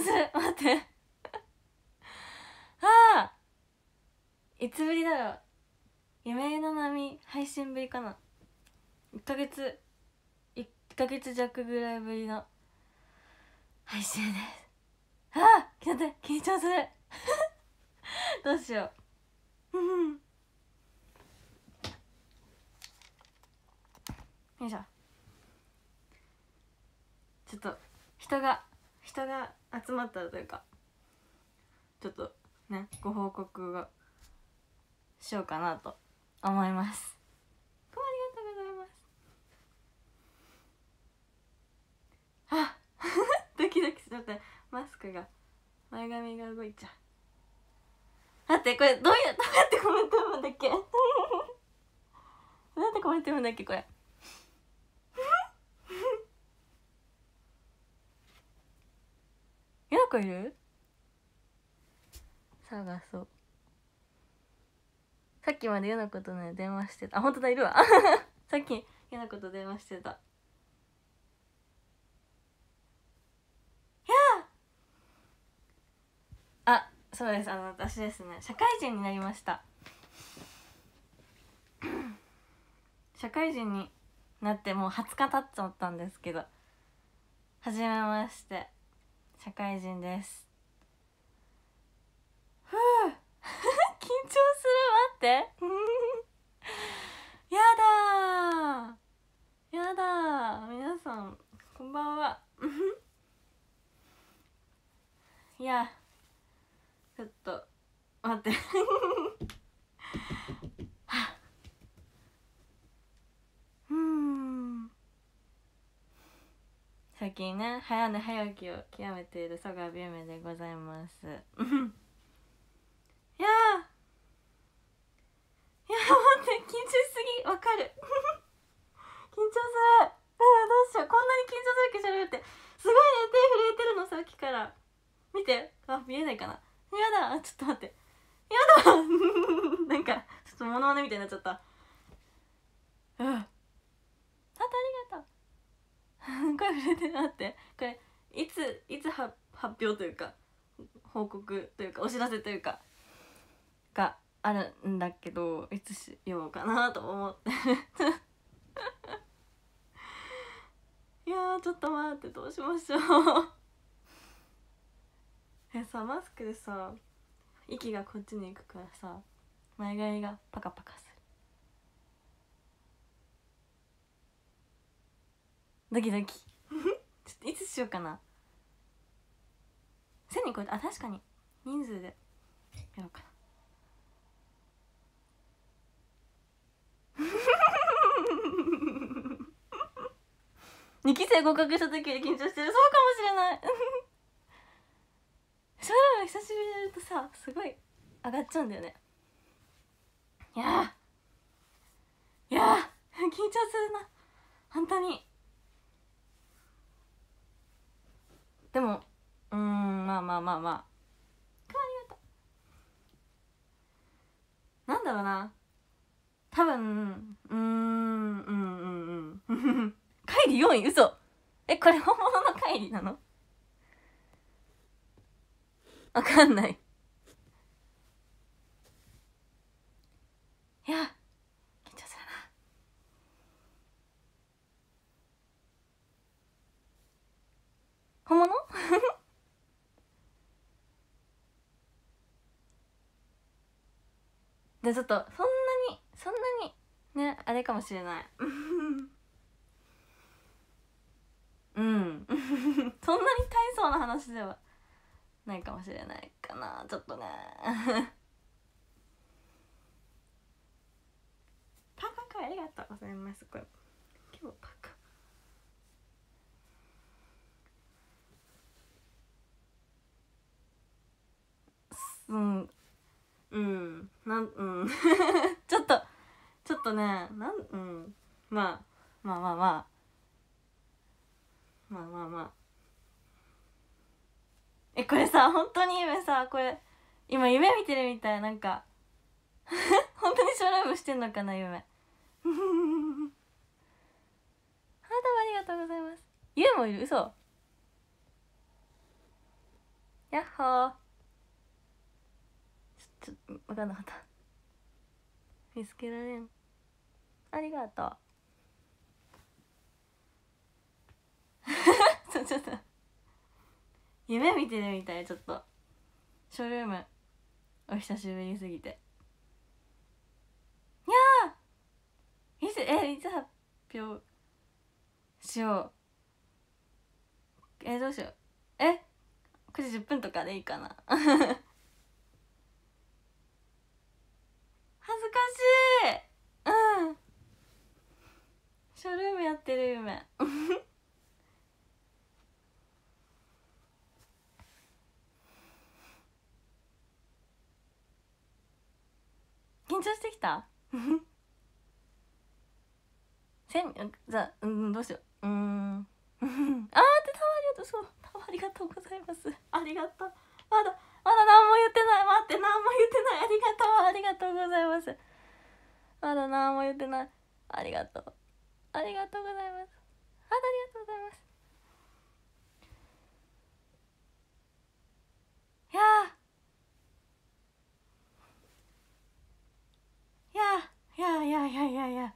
待って ああいつぶりだろう夢の波配信ぶりかな1ヶ月1ヶ月弱ぐらいぶりの配信ですああ待って緊張する どうしようよいしょちょっと人が人が集まったというかちょっとねご報告をしようかなと思いますありがとうございますあ ドキドキしちゃってマスクが前髪が動いちゃう待ってこれどうやってどってコメント読むんだっけ どうってコメント読むんだっけこれ嫌なこいる探そうさっきまで嫌なことね電話してたあ本当だいるわ さっき嫌なこと電話してたいやあそうですあの私ですね社会人になりました 社会人になってもう20日経っちゃったんですけどはじめまして社会人ですふう 緊張する待って やだやだ皆さんこんばんは いやちょっと待って最近ね早寝早起きを極めている曽我美梅でございます いやーいや待って緊張しすぎわかる 緊張するあどうしようこんなに緊張するけど喋るってすごいね手震えてるのさっきから見てあ見えないかなやだちょっと待ってやだ なんかちょっとモノマネみたいになっちゃった表というか報告というかお知らせというかがあるんだけどいつしようかなと思って いやちょっと待ってどうしましょう えさマスクでさ息がこっちに行くからさ前髪がパカパカするドキドキ ちょっといつしようかな1000人超えたあ確かに人数でやろうかな2 期生合格した時より緊張してるそうかもしれないそれは久しぶりにやるとさすごい上がっちゃうんだよねいやいや緊張するな本当にでもうんまあまあまあまあありがとうなんだろうな多分うんうんうんうん帰り4位嘘えこれ本物の帰りなのわかんないいや緊張するな本物でちょっとそんなにそんなにねあれかもしれない うん そんなに大層な話ではないかもしれないかなちょっとね パカカありがとうございますこれ今日パカうんうんなんうん ちょっとちょっとねなんうんまあまあまあまあまあまあまあえこれさ本当に夢さこれ今夢見てるみたいなんか 本当にショールームしてんのかな夢 ハートもありがとうございますゆうもいる嘘やっほーちょっと分かんなかった見つけられんありがとうちょ ちょっと夢見てるみたいちょっとショールームお久しぶりすぎていやーいつえいつ発表しようえどうしようえ9時10分とかでいいかなしてきたせ んじゃうんどうしよううん あーってたわありがとうそうたわありがとうございますありがとうまだまだ何も言ってない待って何も言ってないありがとうありがとうございますまだ何も言ってないありがとうありがとうございますあありがとうございますいやいやいやいやいやいや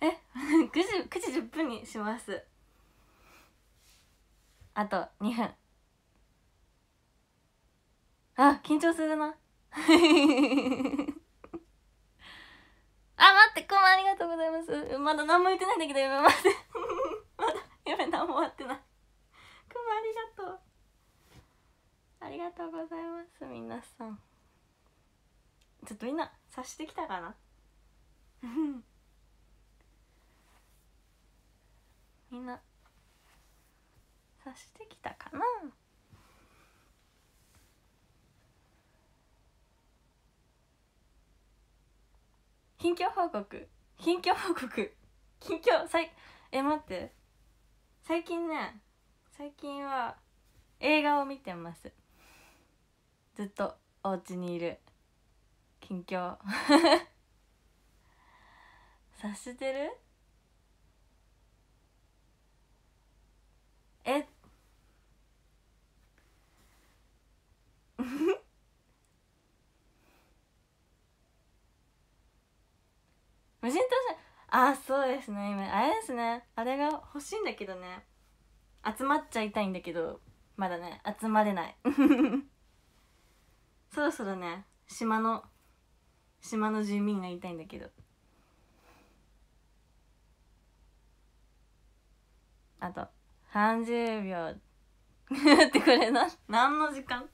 え9時 九時10分にしますあと2分あ緊張するな あ待ってコマありがとうございますまだ何も言ってないんだけどやめます まだやめ何も終わってないコマありがとうありがとうございます皆さんちょっとみんな察してきたかな みんな察してきたかな近況報告近況報告近況さいえ待って最近ね最近は映画を見てますずっとお家にいる近況 察してるえ 無人島じゃあそうですね今あれですねあれが欲しいんだけどね集まっちゃいたいんだけどまだね集まれない そろそろね島の島の住民が言いたいんだけどあと30秒ってこれな何の時間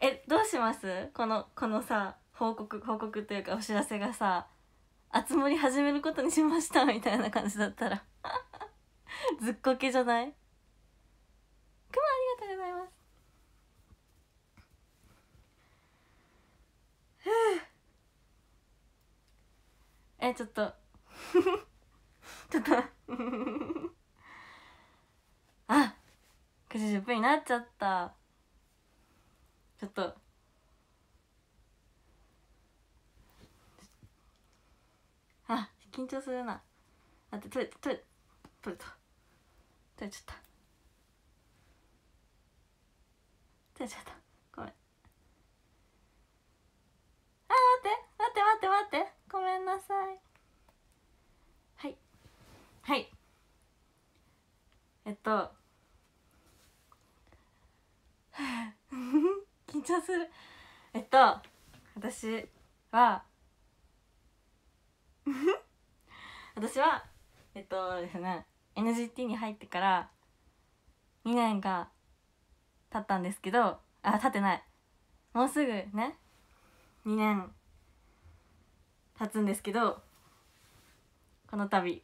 えどうしますこのこのさ報告報告というかお知らせがさ「集まり始めることにしました」みたいな感じだったら ずっこけじゃないくまありえちょっとちょっとあ9時10分になっちゃったちょっとあ緊張するなあって取れた取れ取れた取れちゃった取れちゃったごめんあー待って待って待って待ってごめんなさいはいはいえっと 緊張するえっと私は 私はえっとですね NGT に入ってから2年が経ったんですけどあ経ってないもうすぐね2年経つんですけどこの度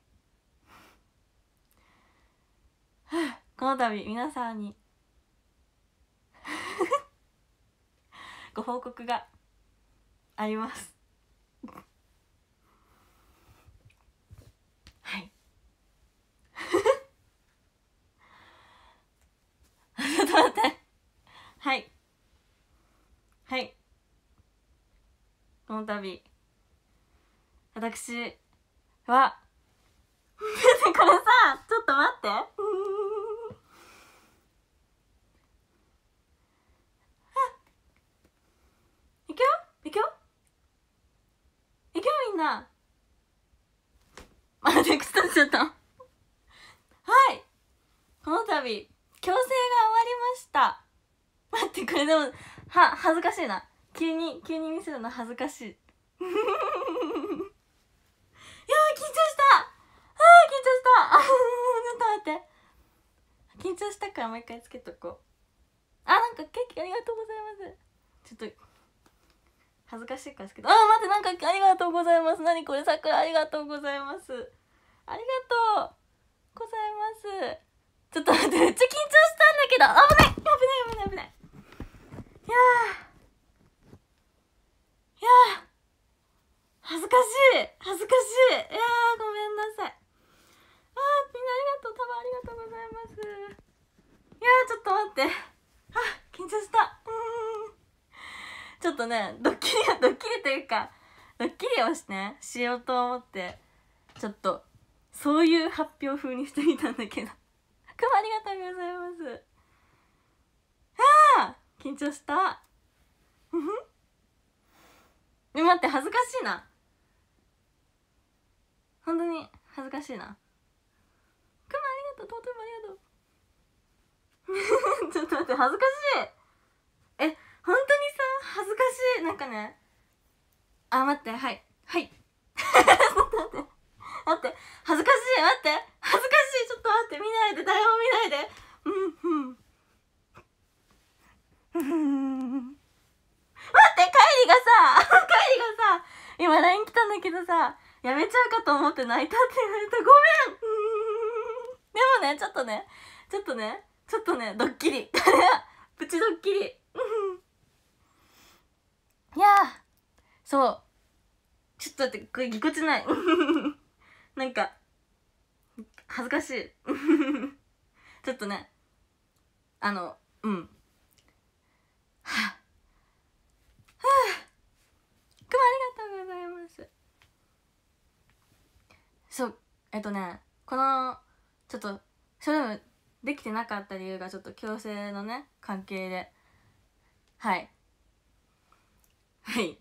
この度皆さんに ご報告がありますはい ちょっと待ってはいはいこの度私は これさちょっと待ってい くよいくよいくよみんなあれでくたちゃったはいこの度強制が終わりました待ってこれでもは恥ずかしいな急に急に見せるの恥ずかしい や緊張したあー緊張したあ ちょっと待って緊張したからもう一回つけとこうあなんかケーキありがとうございますちょっと恥ずかしいからですけどあ待ってなんかありがとうございます何これ桜ありがとうございますありがとうございますちょっと待ってめっちゃ緊張したんだけど危ない危ない危ない危ないいやいや恥ずかしい恥ずかしいいやーごめんなさいあーみんなありがとう多分ありがとうございますいやーちょっと待ってあ緊張したうんちょっとねドッキリドッキリというかドッキリをしねしようと思ってちょっとそういう発表風にしてみたんだけどくまありがとうございますあー緊張したうん待って恥ずかしいな本当に恥ずかしいなくまありがとうとてもありがとう ちょっと待って恥ずかしいえ本当にさ恥ずかしいなんかねあ待ってはいはいちょっと待って待って恥ずかしい待って恥ずかしいちょっと待って見ないで台本見ないでうんうん待ってカイリがさ カイリがさ今 LINE 来たんだけどさやめちゃうかと思って泣いたって言われたごめん でもねちょっとねちょっとねちょっとねドッキリ プチドッキリいやそうちょっと待ってこれぎこちない なんか恥ずかしいちょっとねあのうん はあはあくまありがとうございますそうえっとねこのちょっとショールームできてなかった理由がちょっと強制のね関係ではいはい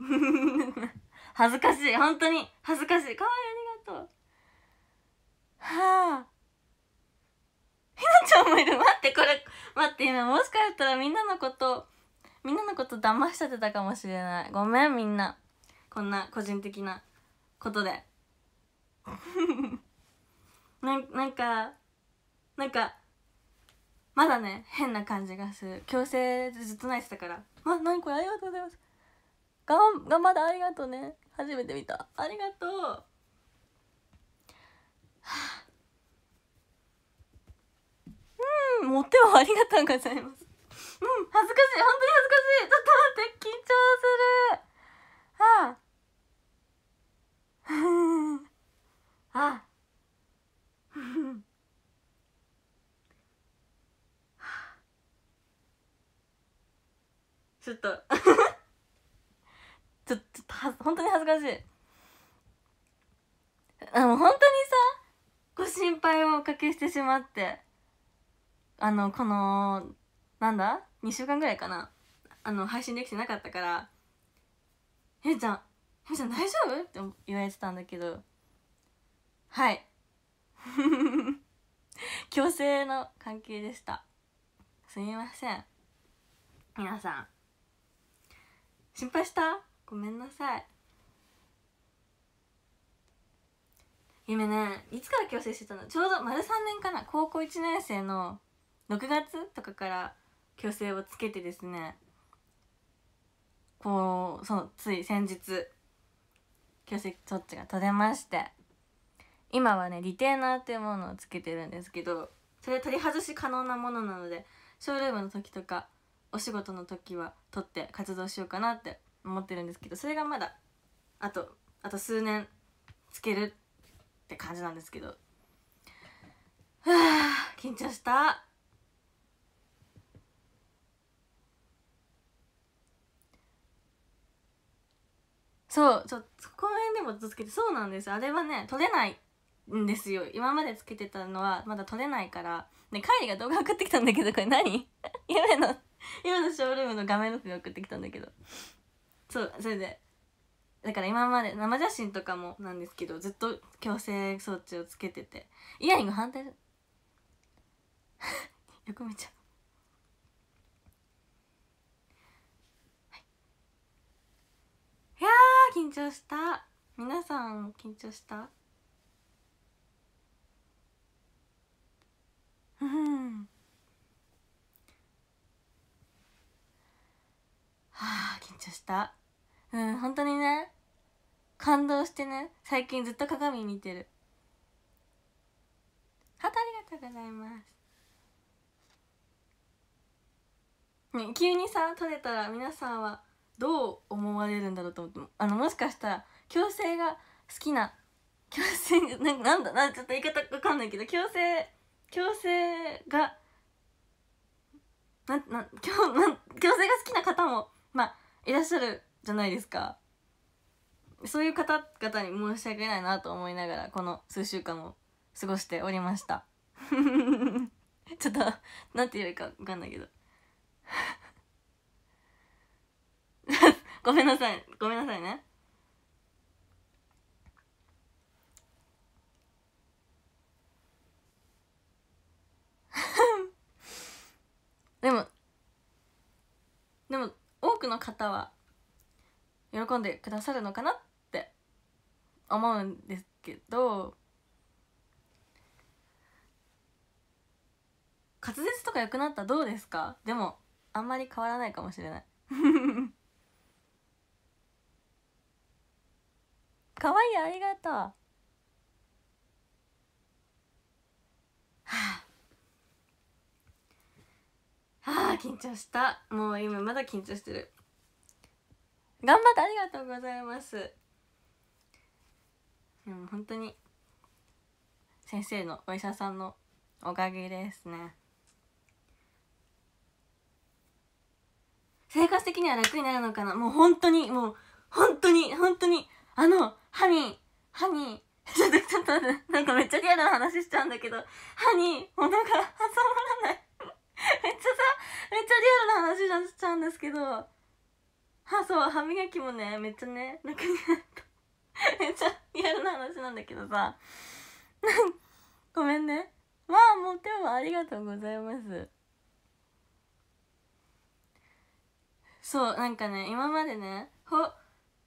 恥ずかしい本当に恥ずかしいかわいいありがとうはあひなちゃんもいる待ってこれ待って今もしかしたらみんなのことみんなのこと騙しちゃってたかもしれないごめんみんなこんな個人的なことで ななんかなんかまだね変な感じがする強制ずっと泣いてたから「ま何これありがとうございます」がん「頑張ってありがとうね初めて見たありがとう」はあ、うん持ってはありがとうございますうん恥ずかしい本当に恥ずかしいちょっと待って緊張するはああちょっと ちょっとは本当に恥ずかしいあの本当にさご心配をおかけしてしまってあのこのなんだ2週間ぐらいかなあの配信できてなかったから「えいちゃんえいちゃん大丈夫?」って言われてたんだけどはい 強制の関係でしたすみません皆さん心配したごめんなさい夢ねいつから矯正してたのちょうど丸3年かな高校1年生の6月とかから矯正をつけてですねこうそのつい先日矯正措置が取れまして今はねリテーナーっていうものをつけてるんですけどそれ取り外し可能なものなのでショールームの時とかお仕事の時は取って活動しようかなって思ってるんですけどそれがまだあとあと数年つけるって感じなんですけどはあ緊張したそうちょっこの辺でもずっとつけてそうなんですあれはね取れないんですよ今までつけてたのはまだ取れないからねカイリが動画送ってきたんだけどこれ何夢 の夢のショールームの画面の時送ってきたんだけどそうそれでだから今まで生写真とかもなんですけどずっと矯正装置をつけててイヤリング反対よく見ちゃういや緊張した皆さん緊張したうんはあ緊張したうん本当にね感動してね最近ずっと鏡見てるハートありがとうございますね急にさ撮れたら皆さんはどう思われるんだろうと思ってあのもしかしたら矯正が好きな矯正なんなんだなちょっと言い方わかんないけど矯正強制がなんなん強 なん強制が好きな方もまあいらっしゃるじゃないですかそういう方々に申し訳ないなと思いながらこの数週間を過ごしておりました ちょっと何て言えるか分かんないけど ごめんなさいごめんなさいね でもでも多くの方は喜んでくださるのかなって思うんですけど滑舌とか良くなったらどうですかでもあんまり変わらないかもしれないかわ いいありがとう はあああ緊張したもう今まだ緊張してる頑張ってありがとうございますでも本当に先生のお医者さんのおかげですね生活的には楽になるのかなもう本当にもう本当に本当にあの歯に歯にちょっとちょっとなんかめっちゃリアルな話しちゃうんだけど歯に物が挟まらないめっちゃさめっちゃリアルな話しちゃうんですけどはそう歯磨きもねめっちゃね楽になっためっちゃリアルな話なんだけどさごめんねまあもうでもありがとうございますそうなんかね今までねほ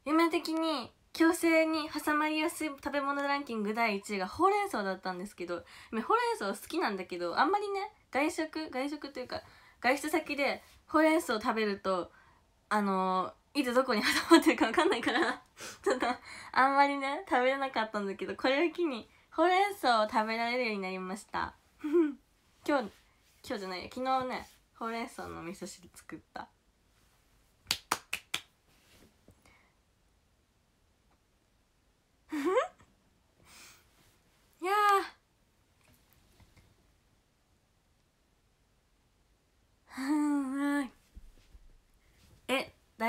夢的に強制に挟まりやすい食べ物ランキング第1位がほうれん草だったんですけどほうれん草好きなんだけどあんまりね外食外食というか外出先でほうれん草を食べるとあのー、いつどこに挟まってるか分かんないから ちょっとあんまりね食べれなかったんだけどこれを機にほうれん草を食べられるようになりました 今日今日じゃない昨日ねほうれん草の味噌汁作ったふふ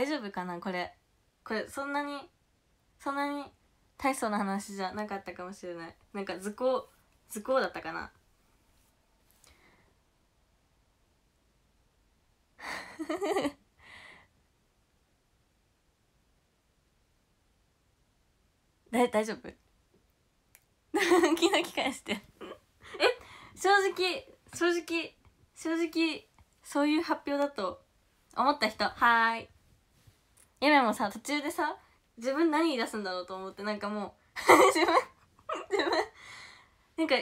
大丈夫かなこれこれそんなにそんなに大層な話じゃなかったかもしれないなんか図工図工だったかな だ大丈夫 気のしてえ正直正直正直そういう発表だと思った人はーいやめもさ途中でさ自分何出すんだろうと思ってなんかもう 自分自分なんか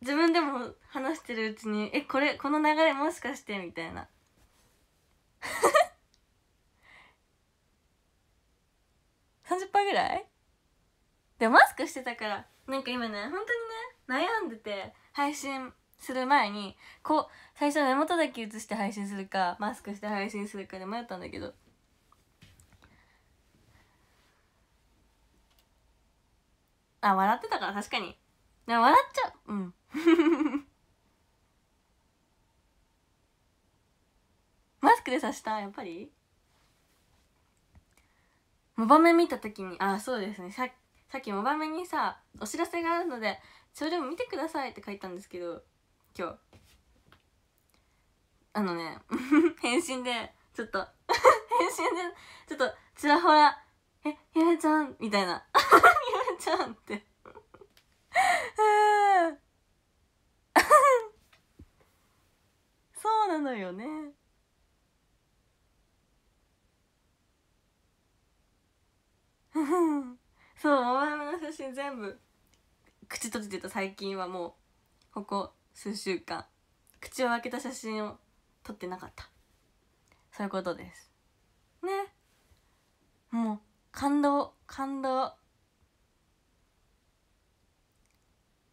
自分でも話してるうちにえこれこの流れもしかしてみたいな30% ぐらいでマスクしてたからなんか今ね本当にね悩んでて配信する前にこう最初根元だけ写して配信するかマスクして配信するかで迷ったんだけどあ笑ってたから確かに笑っちゃううん マスクで刺したやっぱりモバメ見た時にあそうですねささっきモバメにさお知らせがあるのでそれでも見てくださいって書いたんですけど今日あのね 返信でちょっと 返信でちょっとちらほら「えゆめちゃん」みたいな「ゆめちゃんってそうなのよねそうお前の写真全部口閉じてた最近はもうここ数週間口を開けた写真を撮ってなかったそういうことですねもう感動感動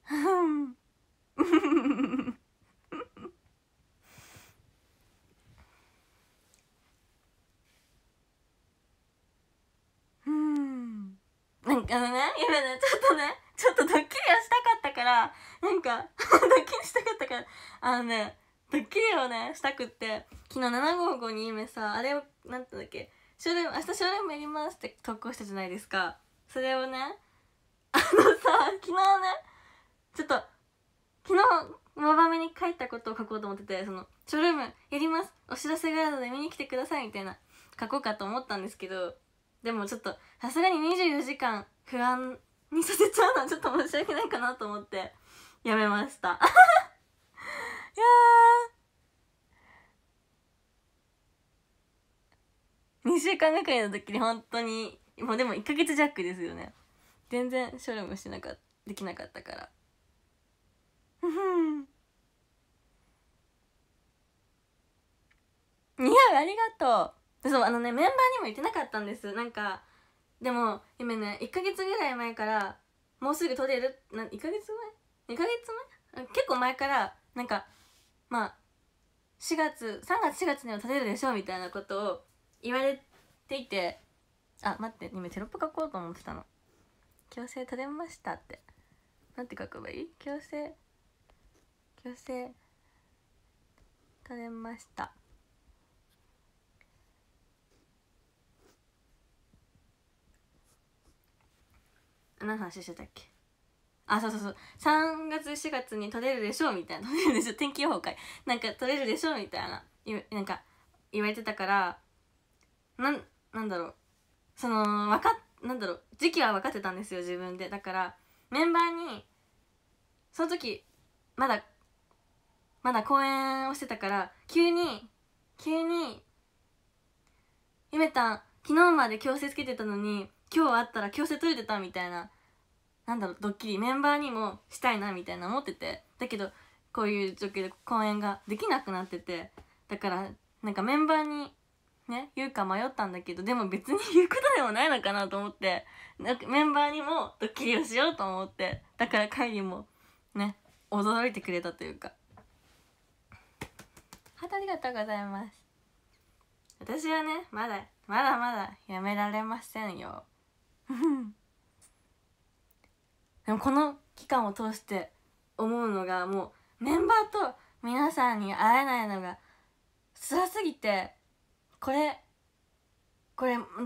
なんかね今ねちょっとねちょっとドッキリをしたかったからなんかドッキリしたかったからあのねドッキリをねしたくって昨日755に夢さあれをなんてだっけ明日ショーームやりますって投稿したじゃないですかそれをねあのさ昨日ねちょっと昨日上バメに書いたことを書こうと思っててそのショールームやりますお知らせがあるので見に来てくださいみたいな書こうかと思ったんですけどでもちょっとさすがに24時間不安にさせちゃうのはちょっと申し訳ないかなと思ってやめました いやー2週間がかりの時に本当にもうでも1ヶ月弱ですよね全然ショールームしてなかできなかったから似合うありがとうそうあのねメンバーにも言ってなかったんですなんかでも今ね1ヶ月ぐらい前からもうすぐ取れるな1ヶ月前 ?2 ヶ月前結構前からなんかまあ4月3月4月には取れるでしょうみたいなことを言われていてあ待って今テロップ書こうと思ってたの「強制取れました」ってなんて書けばいい強制寄せされました何話してたっけあそうそうそう3月4月に取れるでしょうみたいな取れるでしょ天気予報会なんか取れるでしょうみたいななんか言われてたからなんなんだろうそのわかなんだろう時期は分かってたんですよ自分でだからメンバーにその時まだまだ公演をしてたから急に急に「ゆめたん昨日まで強制つけてたのに今日会ったら強制取れてた」みたいななんだろうドッキリメンバーにもしたいなみたいな思っててだけどこういう状況で公演ができなくなっててだからなんかメンバーにね言うか迷ったんだけどでも別に言うことでもないのかなと思ってなんかメンバーにもドッキリをしようと思ってだから会議もね驚いてくれたというか。ありがとうございます私はねまだまだまだやめられませんよ でもこの期間を通して思うのがもうメンバーと皆さんに会えないのが辛すぎてこれこれもう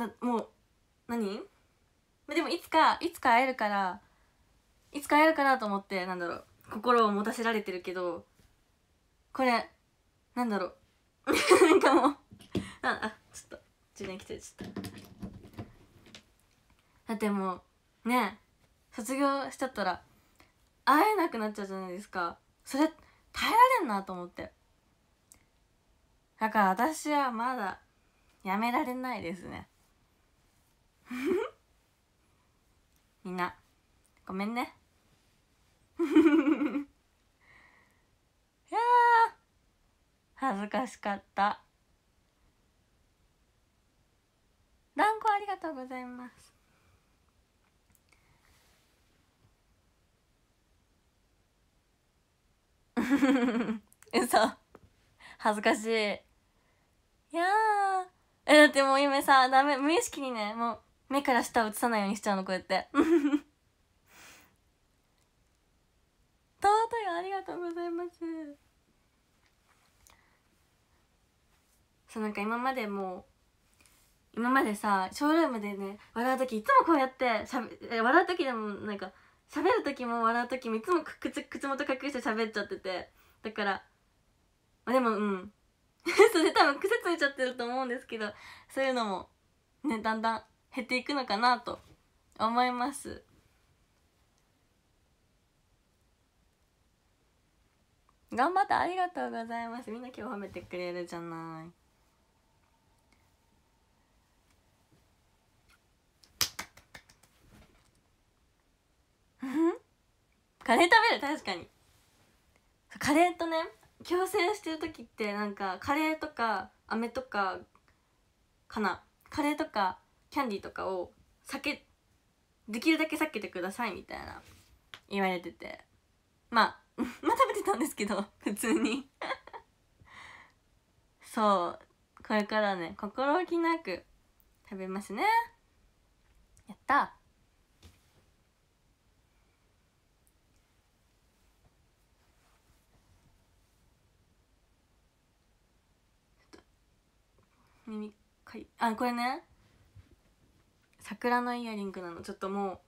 何でもいつかいつか会えるからいつか会えるかなと思ってなんだろう心を持たせられてるけどこれなんだろう なんかもうああちょっと充電きてちょっとだってもうね卒業しちゃったら会えなくなっちゃうじゃないですかそれ耐えられんなと思ってだから私はまだやめられないですね みんなごめんね いや恥ずかしかった団子ありがとうございますうそ 恥ずかしいいやえだってもう夢さダメ無意識にねもう目から下を映さないようにしちゃうのこうやって 尊いありがとうございますそうなんか今までもう今までさショールームでね笑う時いつもこうやってしゃべ笑う時でもなんか喋る時も笑う時もいつも口口元隠して喋っちゃっててだからでもうん それ多分癖ついちゃってると思うんですけどそういうのもねだんだん減っていくのかなと思います頑張ってありがとうございますみんな今日褒めてくれるじゃない カレー食べる確かにカレーとね強制してる時ってなんかカレーとか飴とかかなカレーとかキャンディーとかを避けできるだけ避けてくださいみたいな言われててまあ まあ食べてたんですけど普通に そうこれからね心置きなく食べますねやった耳かいあこれね桜のイヤリングなのちょっとも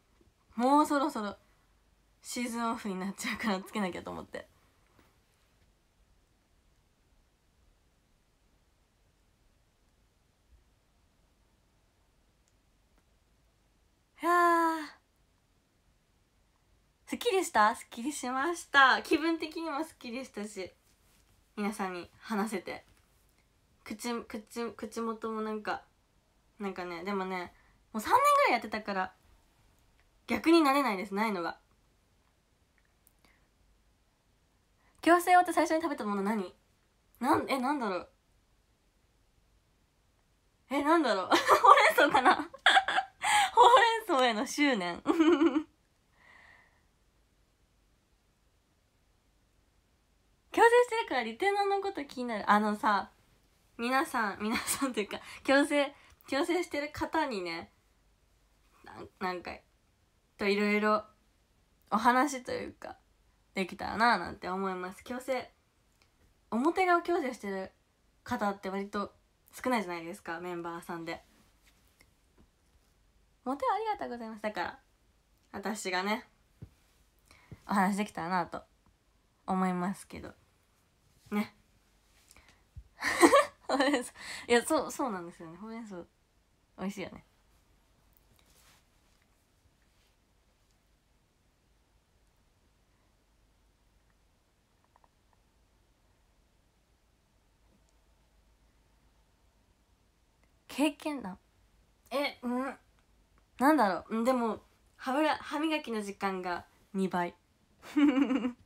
うもうそろそろシーズンオフになっちゃうからつけなきゃと思ってはあすっきりしたすっきりしました気分的にもすっきりしたし皆さんに話せて口口口元もなんかなんかねでもねもう3年ぐらいやってたから逆になれないですないのが矯正わって最初に食べたもの何なんえなんだろうえなんだろう ほうれん草かな ほうれん草への執念矯正 してるからリテナのこと気になるあのさ皆さん 皆さんというか強制強制してる方にね何回といろいろお話というかできたらななんて思います強制表側強制してる方って割と少ないじゃないですかメンバーさんで表はありがとうございますだから私がねお話できたらなと思いますけどね ほうれん草いやそうそうなんですよねほうれん草美味しいよね経験談えうんなんだろうでも歯歯磨きの時間が2倍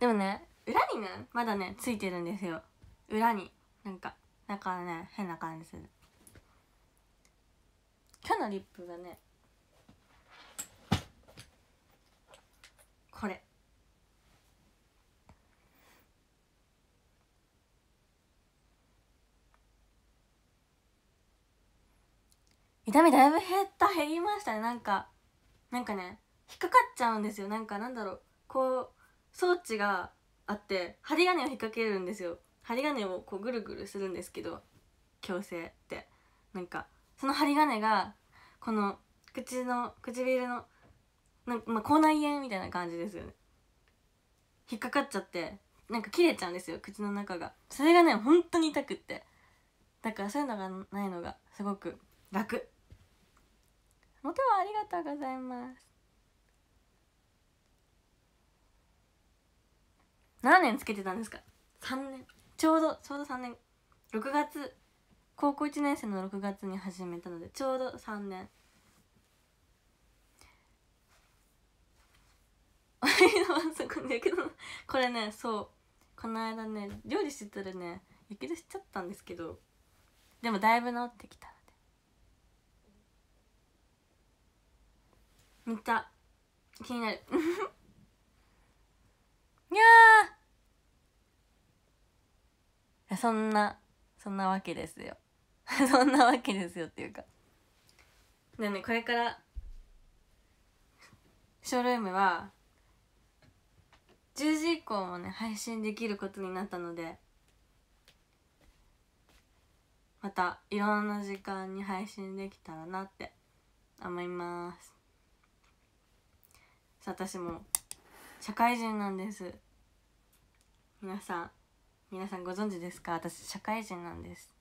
でもね裏にねまだねついてるんですよ裏になんかだからね変な感じする今日のリップがねこれ痛みだいぶ減った減りましたねなんかなんかね引っかかっちゃうんですよなんかなんだろうこう装置があって針金を引っ掛けるんですよ針金をこうぐるぐるするんですけど矯正ってなんかその針金がこの口の唇のなんかまあ口内炎みたいな感じですよね引っかかっちゃってなんか切れちゃうんですよ口の中がそれがね本当に痛くってだからそういうのがないのがすごく楽元はありがとうございます何年つけてたんですか3年ちょうどちょうど3年6月高校1年生の6月に始めたのでちょうど3年 これねそうこの間ね料理してたらねやけどしちゃったんですけどでもだいぶ治ってきたので見た気になるにゃーそんなそんなわけですよ そんなわけですよっていうかでねこれからショールームは10時以降もね配信できることになったのでまたいろんな時間に配信できたらなって思います私も社会人なんです皆さん皆さんご存知ですか私社会人なんです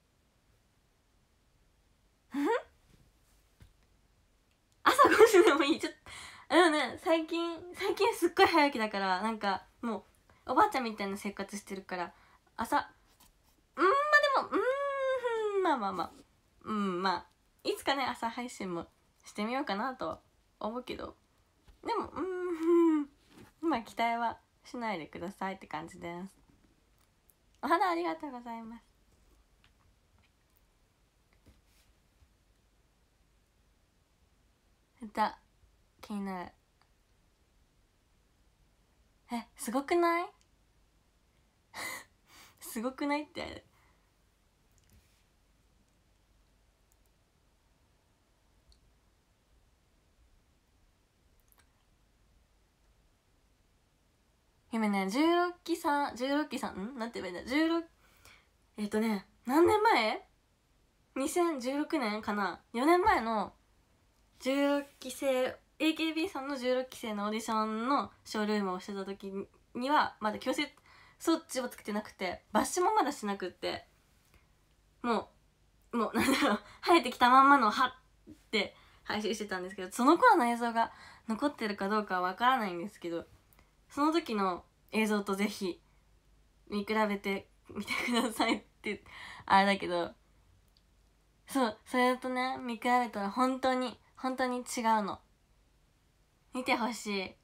朝時でもいいちょっとあのね最近最近すっごい早起きだからなんかもうおばあちゃんみたいな生活してるから朝うんまあでもうんまあまあまあうんまあいつかね朝配信もしてみようかなと思うけどでもうん今 期待はしないでくださいって感じですお肌ありがとうございますた気になるえすごくない すごくないって今ね16期さん16期さんなんて言えばいいんだ16えっ、とね何年前 ?2016 年かな4年前の16期生 AKB さんの16期生のオーディションのショールームをしてた時にはまだ強制装置を作ってなくて抜歯もまだしなくってもうもうなんだろう生えてきたまんまの歯って配信してたんですけどその頃の映像が残ってるかどうかは分からないんですけどその時の映像とぜひ見比べてみてくださいってあれだけどそうそれとね見比べたら本当に本当に違うの見てほしい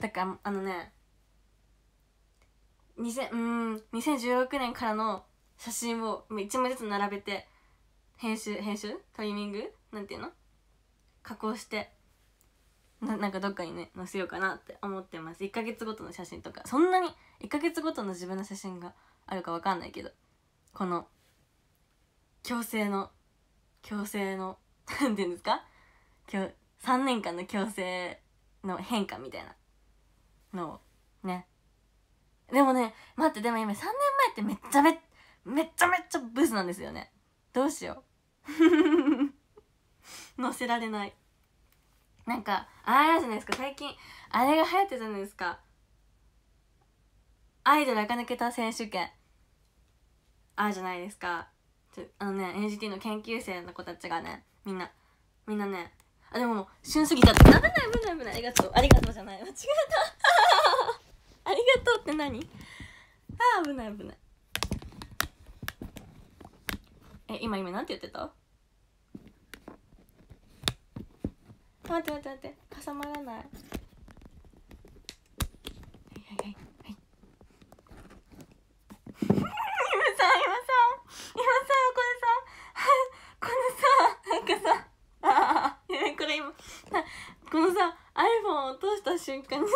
だからあのね2000うん2016年からの写真を1枚ずつ並べて編集編集トリミングなんていうの加工してななんかどっかにね載せようかなって思ってます1ヶ月ごとの写真とかそんなに1ヶ月ごとの自分の写真があるか分かんないけどこの強制の強制の何 て言うんですか3年間の強制の変化みたいなのをねでもね待ってでも今3年前ってめっちゃめっちゃめっちゃめっちゃブスなんですよねどうしよう載 せられないなんかあれじゃないですか最近あれが流行ってたじゃないですかアイドル垢抜けた選手権あじゃないですかあのね NGT の研究生の子たちがねみんなみんなねあでも旬すぎちゃった危ない危ない危ないありがとうありがとうじゃない間違えた ありがとうって何あ危ない危ないえ今今なんて言ってた待って待って待って挟まらないはいはいはい今さ今さ今さこれさこのさなんかさああこれ今このさ iPhone 落とした瞬間にさ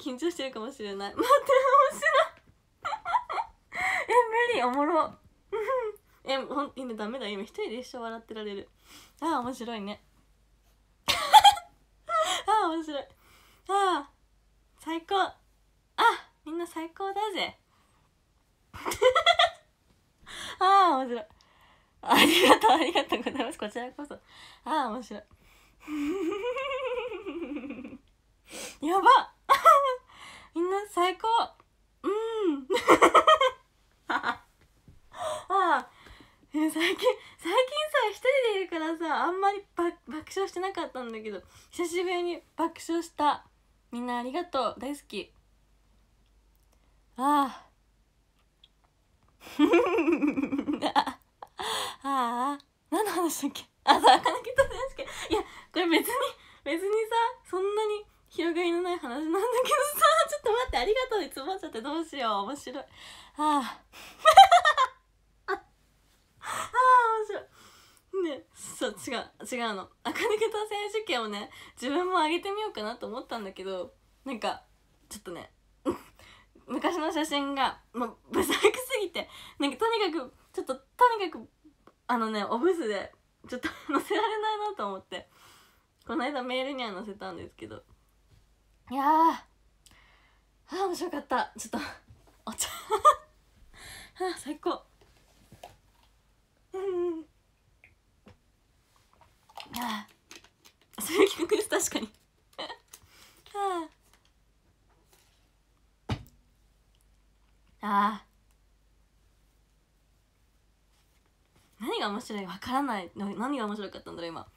緊張してるかもしれない 待って面白いえ無理おもろ えほん今ダメだ今一人で一生笑ってられるああ面白いね ああ面白いああ最高あみんな最高だぜああ面白いありがとうありがとうございますこちらこそああ面白いやば みんな最高うん ああ最近最近さ一人でいるからさあんまり爆笑してなかったんだけど久しぶりに爆笑したみんなありがとう大好きあ あああ何の話だっけあさあかなきと大好きいやこれ別に別にさそんなに広がりのない話なんだけどさちょっと待ってありがとうにつまっちゃってどうしよう面白いあああ面白いねそう違う違うの赤抜けた選手権をね自分も上げてみようかなと思ったんだけどなんかちょっとね昔の写真がもうサ細クすぎてなんかとにかくちょっととにかくあのねオブスでちょっと載せられないなと思ってこの間メールには載せたんですけどいやあ面白かったちょっとお茶 あ最高うんああそういう企画です確かに あああ何が面白いわからない何が面白かったんだろう今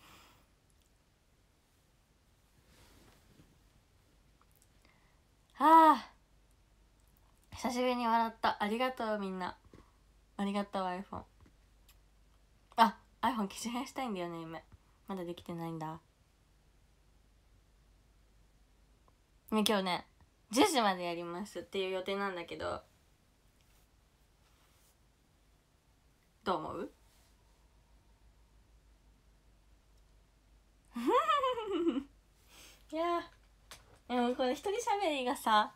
あ久しぶりに笑ったありがとうみんなありがとう iPhone あ iPhone 機種変したいんだよね夢まだできてないんだね今日ね10時までやりますっていう予定なんだけどどう思う いや a でもこの一人喋りがさ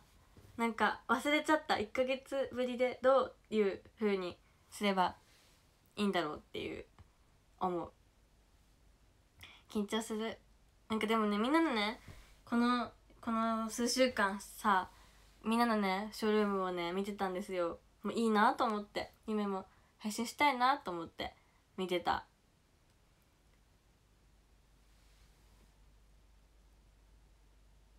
なんか忘れちゃった1ヶ月ぶりでどういう風にすればいいんだろうっていう思う緊張するなんかでもねみんなのねこのこの数週間さみんなのねショールームをね見てたんですよもういいなと思って夢も配信したいなと思って見てた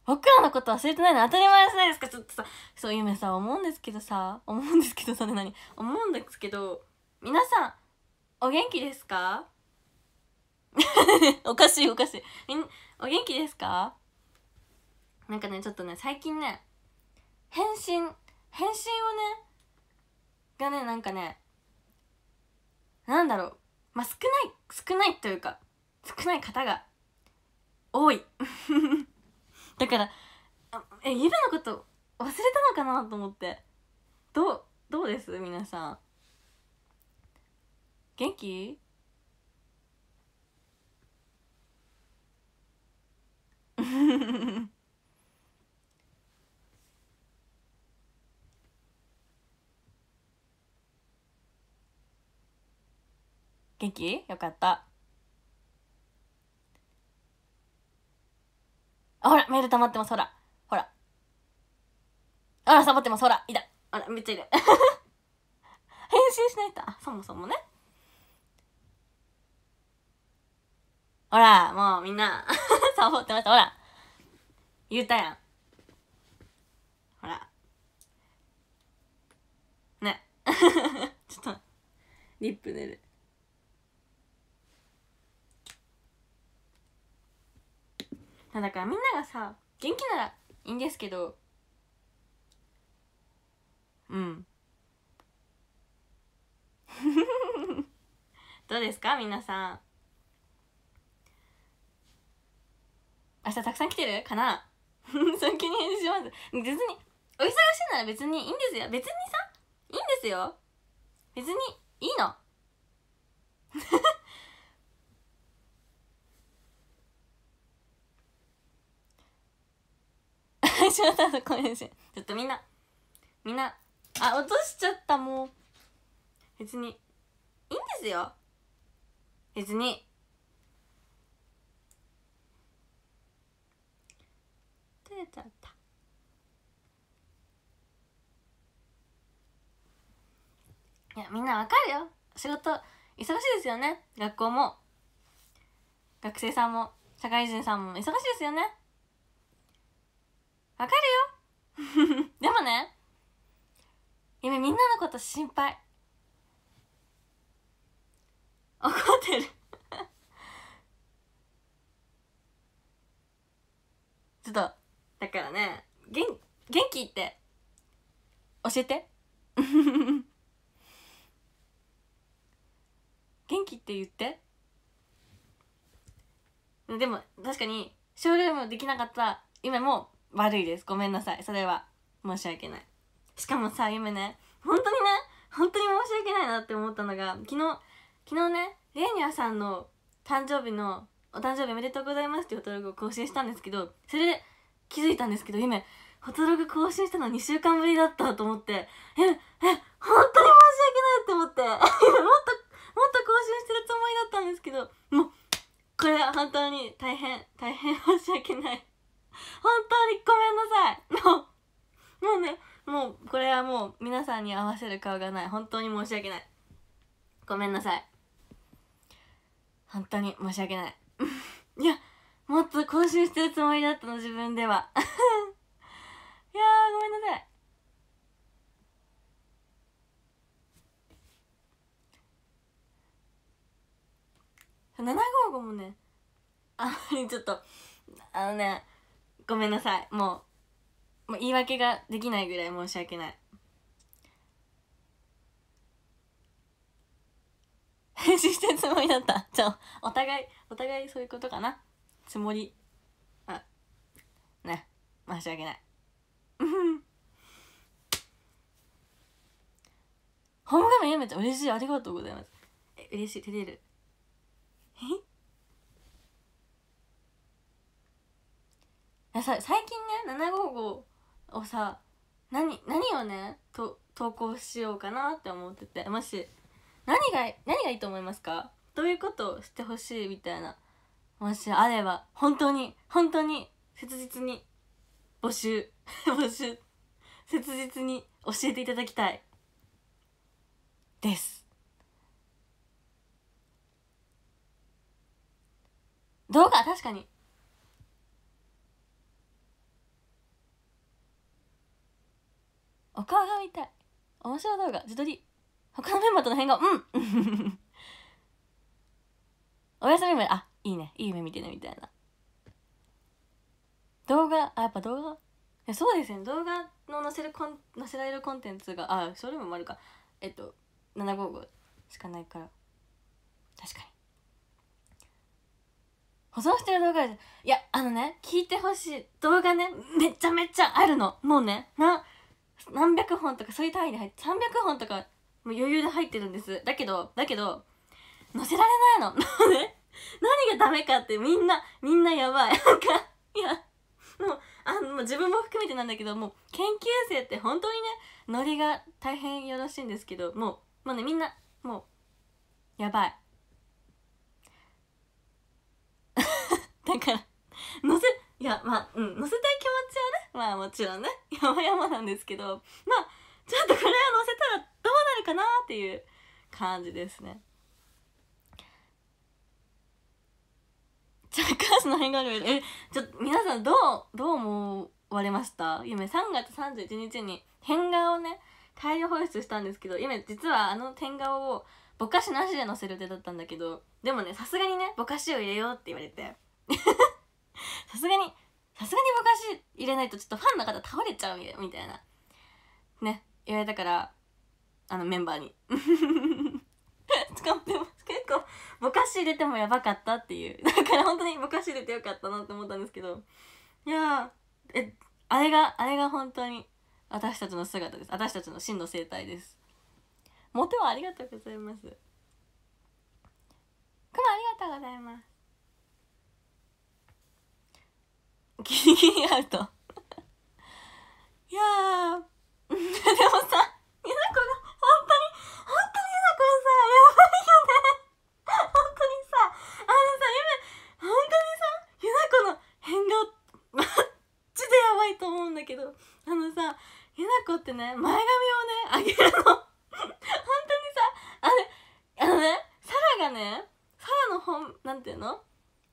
僕らのこと忘れてないの当たり前じゃないですかちょっとさそう夢さ思うんですけどさ思うんですけどさね何思うんですけど皆さんお元気ですか おかしいおかしいお元気ですかなんかねちょっとね最近ね返信返信をねがねなんかねなんだろうまあ少ない少ないというか少ない方が多いだからえゆのこと忘れたのかなと思ってどうどうです皆さん元気フフフフ。元気 よかった。ほら、メール溜まってます、ほら。ほら。ほら、サボってます、ほら。いた。ほら、めっちゃいる。返信しないと。あ、そもそもね。ほら、もうみんな、サボってました、ほら。言うたやん。ほら。ね。ちょっと、リップ塗る。だからみんながさ元気ならいいんですけどうん どうですか皆さん明日たくさん来てるかな先 に返事します別にお忙しいなら別にいいんですよ別にさいいんですよ別にいいのちょっとみんなみんなあ落としちゃったもう別にいいんですよ別に取れちゃったいやみんなわかるよ仕事忙しいですよね学校も学生さんも社会人さんも忙しいですよねわかるよ でもねゆみんなのこと心配怒ってる ちょっとだからね元元気って教えて 元気って言ってでも確かにショールームできなかった今も悪いですごめんなさいそれは申し訳ないしかもさ夢ね本当にね本当に申し訳ないなって思ったのが昨日昨日ねレーニアさんの誕生日の「お誕生日おめでとうございます」っていうフトログを更新したんですけどそれで気づいたんですけど夢ホトログ更新したの2週間ぶりだったと思ってええ本当に申し訳ないって思って もっともっと更新してるつもりだったんですけどもうこれは本当に大変大変申し訳ない本当にごめんなさいもう、もうね、もうこれはもう皆さんに合わせる顔がない。本当に申し訳ない。ごめんなさい。本当に申し訳ない。いや、もっと更新してるつもりだったの、自分では。いやごめんなさい。755もね、あんまりちょっと、あのね、ごめんなさいもうもう言い訳ができないぐらい申し訳ない返事してつもりだったじゃお互いお互いそういうことかなつもりあね申し訳ないホーム画面やめて嬉しいありがとうございますえ嬉しい照れるえやさ最近ね755をさ何何をねと投稿しようかなって思っててもし何が何がいいと思いますかどういうことをしてほしいみたいなもしあれば本当に本当に切実に募集 募集切実に教えていただきたいですどうか確かにお顔が見たい面白い動画自撮り他のメンバーとの変顔うん おやすみまあいいねいい夢見てねみたいな動画あやっぱ動画えそうですね動画の載せるコン載せられるコンテンツがあそれもあるかえっと755しかないから確かに保存してる動画いやあのね聞いてほしい動画ねめちゃめちゃあるのもうねな何百本とかそういう単位で入って300本とかもう余裕で入ってるんですだけどだけど載せられないの 何がダメかってみんなみんなやばいなんかいやもうあもう自分も含めてなんだけどもう研究生って本当にねノリが大変よろしいんですけどもうもうねみんなもうやばい だから載せいやまあうん乗せたい気持ちはねまあもちろんね山々なんですけどまあちょっとこれを乗せたらどうなるかなっていう感じですね。チャッカースの変化量えちょっと皆さんどうどう思われました夢3月31日に変顔をね大量放出したんですけど夢実はあの変顔をぼかしなしで載せる手だったんだけどでもねさすがにねぼかしを入れようって言われてさすがにさすがに昔入れないとちょっとファンの方倒れちゃうみたいなね言われたからあのメンバーに 使ってます結構ぼかし入れてもやばかったっていうだから本当にぼかし入れてよかったなって思ったんですけどいやえあれがあれが本当に私たちの姿です私たちの真の生態ですモテはありがとうございますくまありがとうございますギリギリアウトいやーでもさゆなこが本当に本当にゆなこがさやばいよね本当にさあのさゆめ本当にさゆなこの変顔マチでやばいと思うんだけどあのさゆなこってね前髪をね上げるの本当にさあれあのねサラがねサラの本なんていうの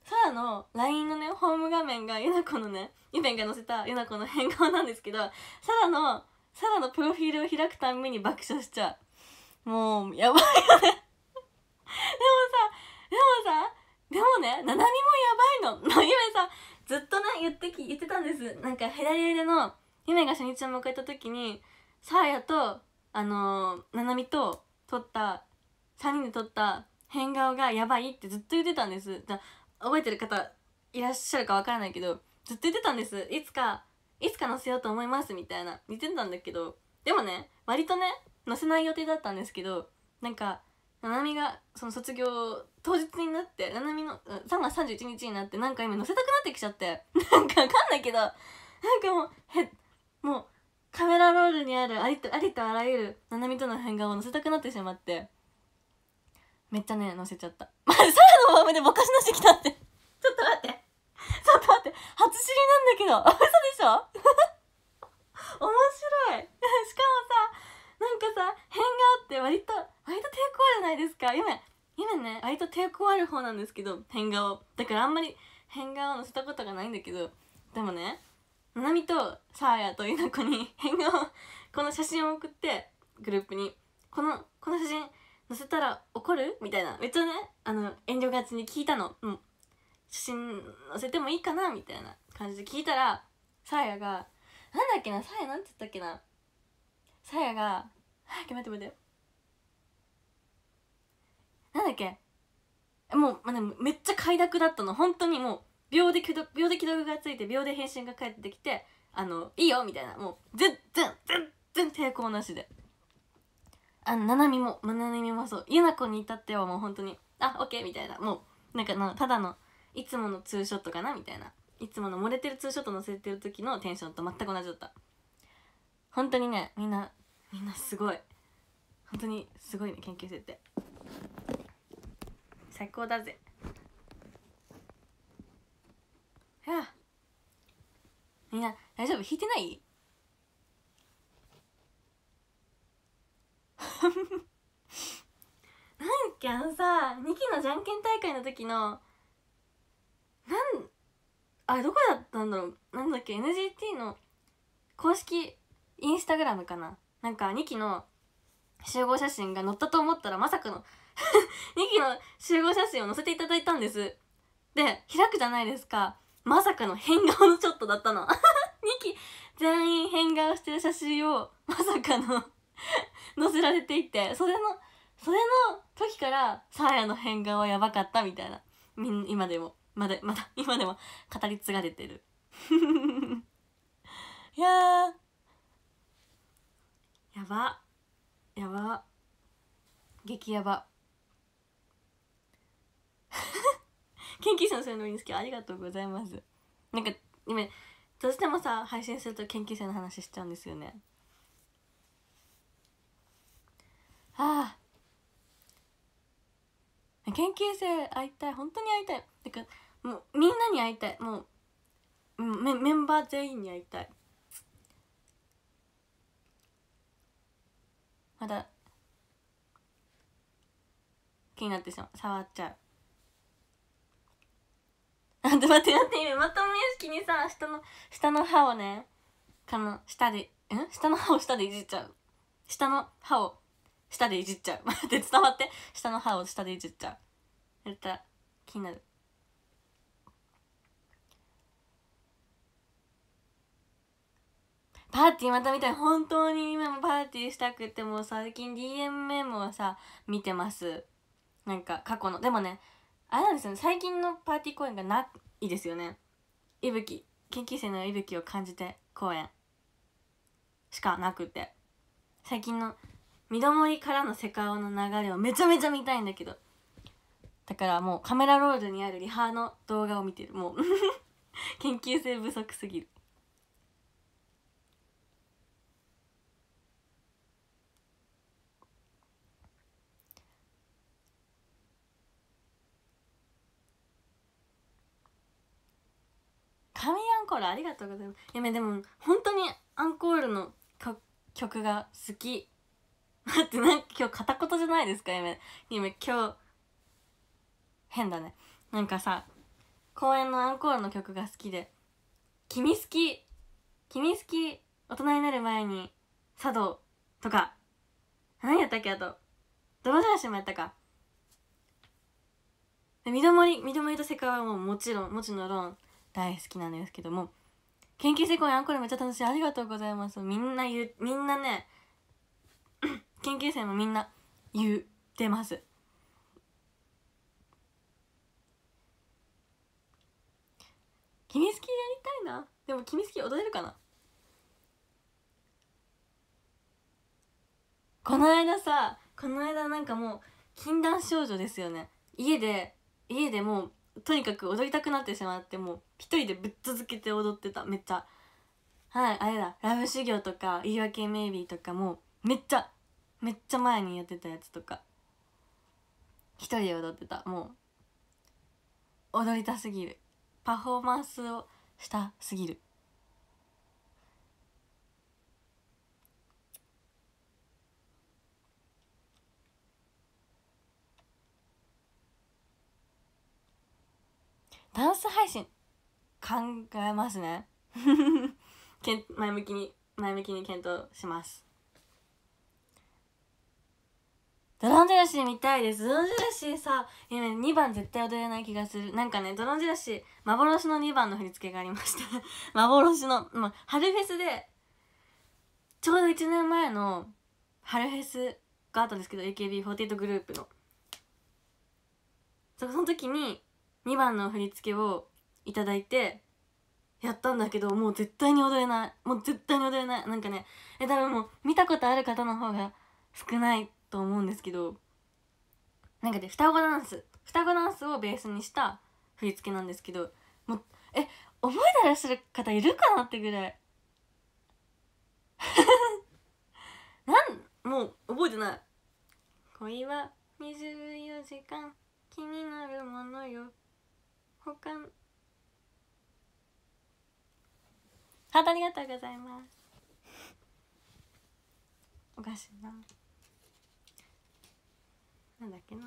空の LINE のねホーム画面がユナコのねゆめが載せたユナコの変顔なんですけど空の空のプロフィールを開くたんびに爆笑しちゃうもうやばいよねでもさでもさでもねななみもやばいのゆめさずっとね言ってき言ってたんですなんか左腕のゆめが初日を迎えた時にさーやとあのナななみと撮った3人で撮った変顔がやばいってずっと言ってたんです覚えてる方いらっしゃるかわからないけどずっと言ってたんですいつかいつか載せようと思いますみたいな似てたんだけどでもね割とね載せない予定だったんですけどなんかななみがその卒業当日になってななみの3月31日になってなんか今載せたくなってきちゃってなんかわかんないけどなんかもうへもうカメラロールにあるありとありとあらゆるななみとの変顔を載せたくなってしまってめっちゃね載せちゃった。のままでぼかしなしきたって。ちょっと待って。ちょっと待って。初知りなんだけど。嘘でしょ面白い。しかもさ、なんかさ、変顔って割と、割と抵抗あるじゃないですか。今、今ね、割と抵抗ある方なんですけど、変顔。だからあんまり変顔を載せたことがないんだけど、でもね、ななみとさあやとうの子に変顔、この写真を送って、グループに、この、この写真、載せたら怒るみたいなめっちゃねあの遠慮がちに聞いたの、うん、写真載せてもいいかなみたいな感じで聞いたらさあやがなんだっけなさあやなんて言ったっけなさあやが「はっ待って待って」なんだっけもう、まめっちゃ快諾だったの本当にもう秒で既読秒で既読がついて秒で返信が返ってきて「あのいいよ」みたいなもう全然全然抵抗なしで。あななみもななみもそうゆなこに至ってはもう本当にあオッケーみたいなもうなんかなただのいつものツーショットかなみたいないつもの漏れてるツーショット載せてる時のテンションと全く同じだった本当にねみんなみんなすごい本当にすごいね研究生って最高だぜいやみんな大丈夫弾いてない なんかあのさ2期のじゃんけん大会の時のなんあれどこだったんだろうなんだっけ NGT の公式インスタグラムかななんか2期の集合写真が載ったと思ったらまさかの2 期の集合写真を載せていただいたんですで開くじゃないですかまさかの変顔のショットだったの2 期全員変顔してる写真をまさかの 乗せられていってそれのそれの時からサーヤの変顔はやばかったみたいなみん今でもまだまだ 今でも語り継がれてる いややばやば激やば研究者のせんういのいいんですけどありがとうございますなんか今どうしてもさ配信すると研究生の話しちゃうんですよねああ研究生会いたい本当に会いたいてかもうみんなに会いたいもうメメンバー全員に会いたいまだ気になってしまう触っちゃうで、待って待ってまた無意識にさ下の下の歯をねこの下でん下の歯を下でいじっちゃう下の歯を下でいじっちゃう 待って伝わって下の歯を下でいじっちゃう絶対気になるパーティーまた見たい本当に今もパーティーしたくてもう最近 DMM をさ見てますなんか過去のでもねあれなんですよね最近のパーティー公演がないですよねいぶき研究生のいぶきを感じて公演しかなくて最近のみどもりからのセカオの流れをめちゃめちゃ見たいんだけどだからもうカメラロールにあるリハの動画を見てるもう 研究生不足すぎる神アンコールありがとうございますいやでも本当にアンコールの曲が好き待ってなんか今日片言じゃないですか夢夢今日変だねなんかさ公演のアンコールの曲が好きで「君好き君好き大人になる前に茶道」とか何やったっけあと泥じゃらしもやったかみどもりみどもりと世界はもうもちろんもちろんローン大好きなんですけども研究生公演アンコールめっちゃ楽しいありがとうございますみんなゆみんなね研究生もみんな言ってます君好きやりたいなでも君好き踊れるかなこの間さこの間なんかもう禁断症状ですよね家で家でもうとにかく踊りたくなってしまってもう一人でぶっ続けて踊ってためっちゃはいあれだ「ラブ修行」とか「言い訳メイビー」とかもめっちゃめっちゃ前にやってたやつとか一人で踊ってたもう踊りたすぎるパフォーマンスをしたすぎるダンス配信考えますね 前向きに前向きに検討しますドロンジェラシー見たいですドロンジェラシーさ今2番絶対踊れない気がするなんかねドロンジェラシー幻の2番の振り付けがありました 幻の、まあ、春フェスでちょうど1年前の春フェスがあったんですけど AKB48 グループのその時に2番の振り付けをいただいてやったんだけどもう絶対に踊れないもう絶対に踊れないなんかねえ多分もう見たことある方の方が少ないと思うんですけどなんかで双子ダンス双子ダンスをベースにした振り付けなんですけどもえ覚えてらっしゃる方いるかなってぐらい なんもう覚えてない恋は24時間気になるものよ他ハありがとうございますおかしいななんだっけな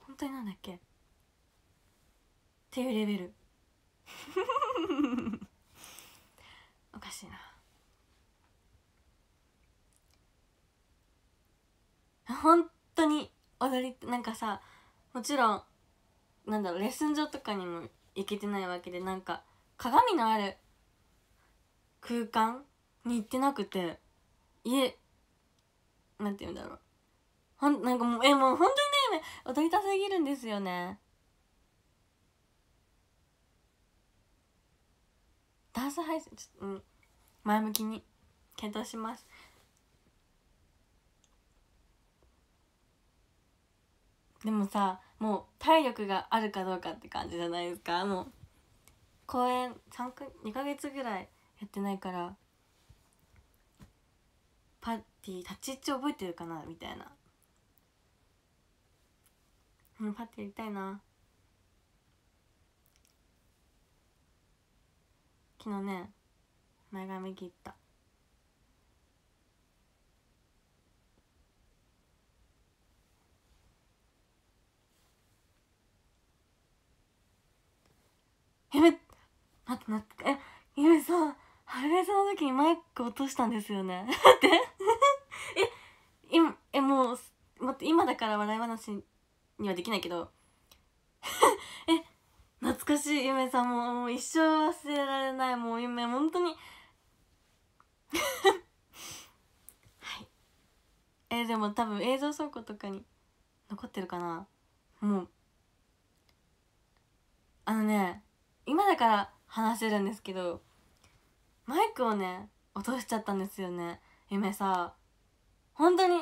本当になんだっけっていうレベル おかしいな本当に踊りなんかさもちろんなんだろうレッスン場とかにも行けてないわけでなんか鏡のある空間に行ってなくて家なんて言うんだろうほんなんかもうえもう本当にね踊りたすぎるんですよねダンス配信ちょっと、うん、前向きに検討しますでもさもう体力があるかどうかって感じじゃないですかもう公演3か2ヶ月ぐらいやってないからパーティー立ち位置覚えてるかなみたいなうんパーティーやりたいな昨日ね前髪切った夢。待って待ってえゆさんはるえさんの時にマイク落としたんですよねってえ今えもう待って 今だから笑い話にはできないけど え懐かしいゆめさんももう一生忘れられないもう夢本当に はいえでも多分映像倉庫とかに残ってるかなもうあのね今だから話せるんですけどマイクをね落としちゃったんですよね夢さ本当に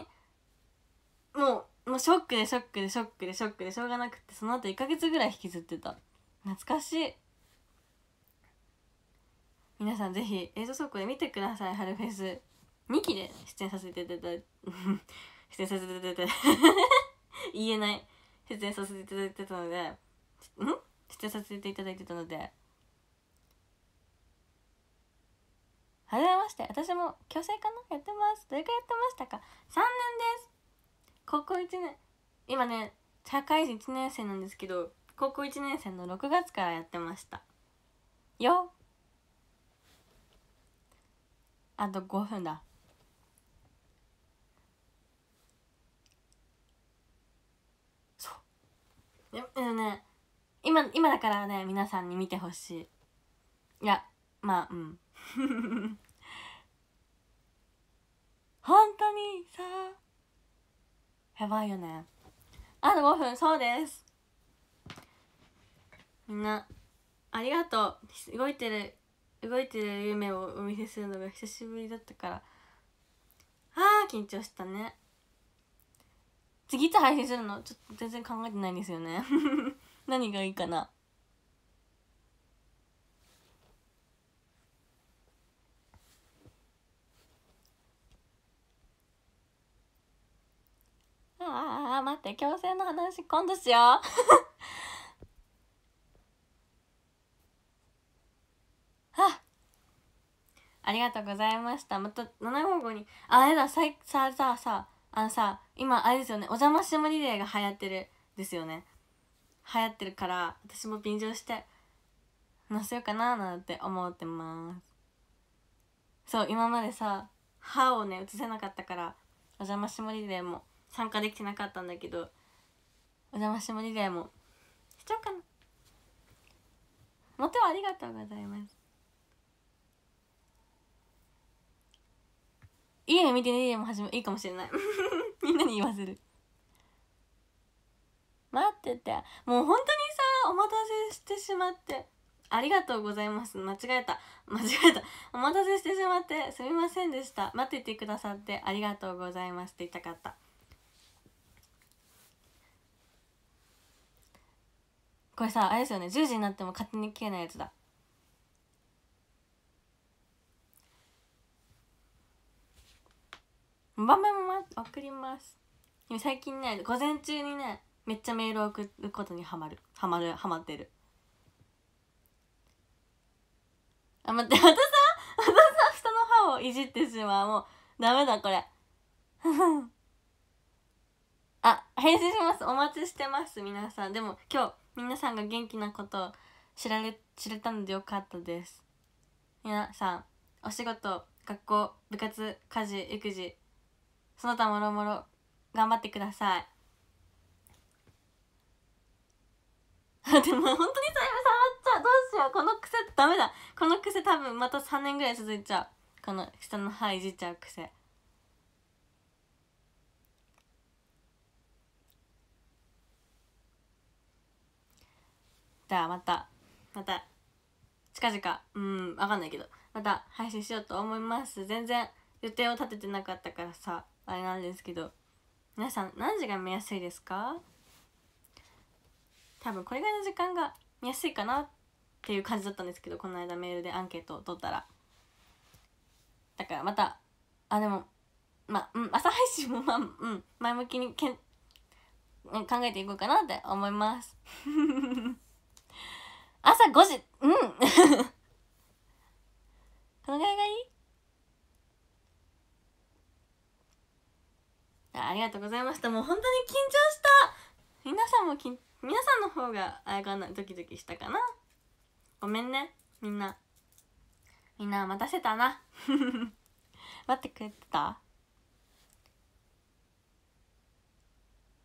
もうもうショックでショックでショックでショックでしょうがなくってその後1ヶ月ぐらい引きずってた懐かしい皆さんぜひ映像倉庫で見てください春フェス2期で出演させていただいて 出演させていただいて 言えない出演させていただいてたのでん出演させていただいてたのではじめまして私も矯正かなやってますどれくらいやってましたか3年です高校1年今ね社会人1年生なんですけど高校1年生の6月からやってましたよあと5分だそうでもね今今だからね皆さんに見てほしいいやまあうん 本当にさやばいよねあと5分そうですみんなありがとう動いてる動いてる夢をお見せするのが久しぶりだったからあー緊張したね次いつ配信するのちょっと全然考えてないんですよね 何がいいかなああ待って強制の話今度しよう ありがとうございました。また7号後に、あ、あれだ、さ、さ、さ、さ、あのさ、今、あれですよね、お邪魔してもリレーが流行ってる、ですよね。流行ってるから私も便乗して載せようかななんて思ってますそう今までさ歯をね映せなかったからお邪魔しもリレーも参加できてなかったんだけどお邪魔しもリレーもしちゃおうかなもてはありがとうございますいいね見てねも始めいいかもしれない みんなに言わせる待っててもう本当にさお待たせしてしまってありがとうございます間違えた間違えたお待たせしてしまってすみませんでした待っててくださってありがとうございますって言いたかったこれさあれですよね10時になっても勝手に消えないやつだ場面も送ります最近ね午前中にねめっちゃメール送ることにはまるはまるはまってるあ待ってまた さまたさ人の歯をいじってしまうもうダメだこれ あ返信しますお待ちしてます皆さんでも今日皆さんが元気なことを知られ知れたのでよかったです皆さんお仕事学校部活家事育児その他もろもろ頑張ってください でも本当に財布触っちゃうどうしようこの癖ダメだこの癖多分また3年ぐらい続いちゃうこの下の歯いじっちゃう癖じゃあまたまた近々うん分かんないけどまた配信しようと思います全然予定を立ててなかったからさあれなんですけど皆さん何時が見やすいですか多分これぐらいの時間が見やすいかなっていう感じだったんですけどこの間メールでアンケートを取ったらだからまたあでもまあ、うん、朝配信もまあ、うん、前向きにけん考えていこうかなって思います 朝5時うん このぐらいがいいありがとうございましたもう本当に緊張した皆さんも緊張皆さんの方があれかんないドキドキしたかなごめんねみんなみんな待たせたな 待ってくれてた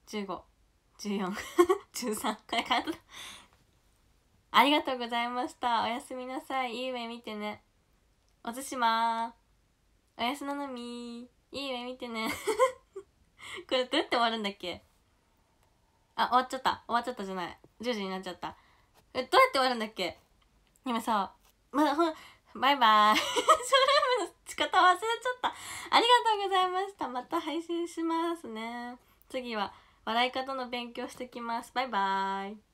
151413 これかウンありがとうございましたおやすみなさいいい夢見てねおつしまおやすなのみいい夢見てね これどうやって終わるんだっけあ終わっちゃった終わっちゃったじゃない10時になっちゃったえどうやって終わるんだっけ今さまだほんバイバーイショールームの仕方忘れちゃったありがとうございましたまた配信しますね次は笑い方の勉強してきますバイバーイ